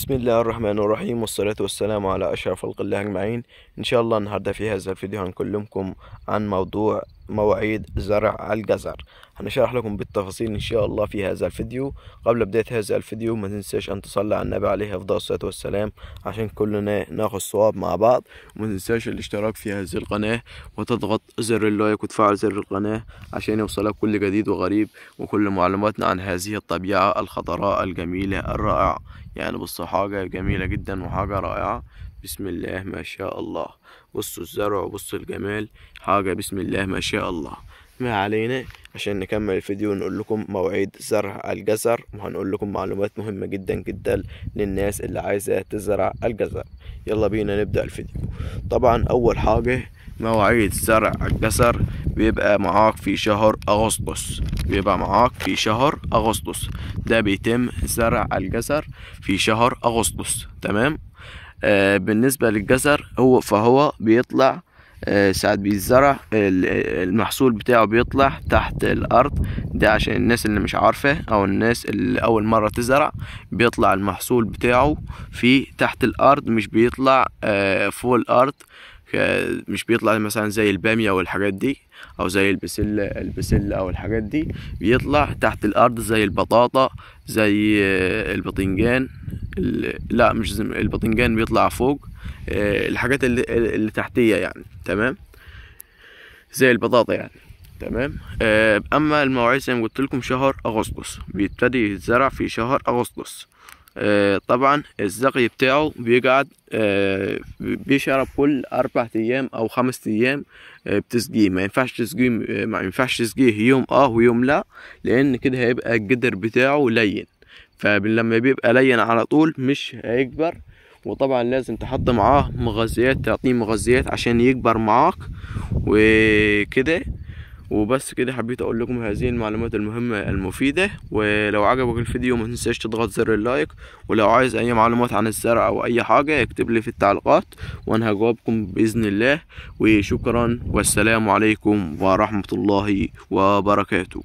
بسم الله الرحمن الرحيم والصلاة والسلام على أشرف خلق الله أجمعين إن شاء الله النهاردة في هذا الفيديو هنكلمكم عن موضوع مواعيد زرع الجزر هنشرح لكم بالتفاصيل إن شاء الله في هذا الفيديو قبل بداية هذا الفيديو ما تنساش أن تصلي على النبي عليه أفضل الصلاة والسلام عشان كلنا ناخد صواب مع بعض وما تنساش الاشتراك في هذه القناة وتضغط زر اللايك وتفعل زر القناة عشان يوصلك كل جديد وغريب وكل معلوماتنا عن هذه الطبيعة الخضراء الجميلة الرائعة يعني بص حاجة جميلة جدا وحاجة رائعة بسم الله ما شاء الله بصوا الزرع وبصوا الجمال حاجة بسم الله ما شاء الله ما علينا عشان نكمل الفيديو ونقول لكم موعد زرع الجزر وهنقول لكم معلومات مهمة جدا جدا للناس اللي عايزة تزرع الجزر يلا بينا نبدأ الفيديو طبعا أول حاجة مواعيد زرع الجزر بيبقى معاك في شهر أغسطس بيبقى معاك في شهر أغسطس ده بيتم زرع الجزر في شهر أغسطس تمام آه بالنسبة للجزر هو فهو بيطلع آه، ساعات بيتزرع المحصول بتاعه بيطلع تحت الارض ده عشان الناس اللي مش عارفه او الناس اللي اول مره تزرع بيطلع المحصول بتاعه في تحت الارض مش بيطلع آه، فوق الارض آه، مش بيطلع مثلا زي الباميه والحاجات دي او زي البسله البسله او الحاجات دي بيطلع تحت الارض زي البطاطا زي الباذنجان لا مش زم... البطنجان بيطلع فوق آه، الحاجات اللي, اللي تحتيه يعني تمام زي البطاطا يعني تمام آه، اما المواعيد زي ما قلت لكم شهر اغسطس بيبتدي الزرع في شهر اغسطس آه، طبعا الزقي بتاعه بيقعد بيشرب كل اربع ايام او خمس ايام بتسقيه ما ينفعش تسقيه ما ينفعش تسقيه يوم اه ويوم لا لان كده هيبقى الجدر بتاعه لين فلما بيبقى لين على طول مش هيكبر وطبعا لازم تحط معاه مغذيات تعطيه مغذيات عشان يكبر معاك وكده وبس كده حبيت اقول لكم هذه المعلومات المهمة المفيدة ولو عجبك الفيديو ما تنساش تضغط زر اللايك ولو عايز اي معلومات عن الزرع او اي حاجة اكتب لي في التعليقات وانا هجاوبكم باذن الله وشكرا والسلام عليكم ورحمة الله وبركاته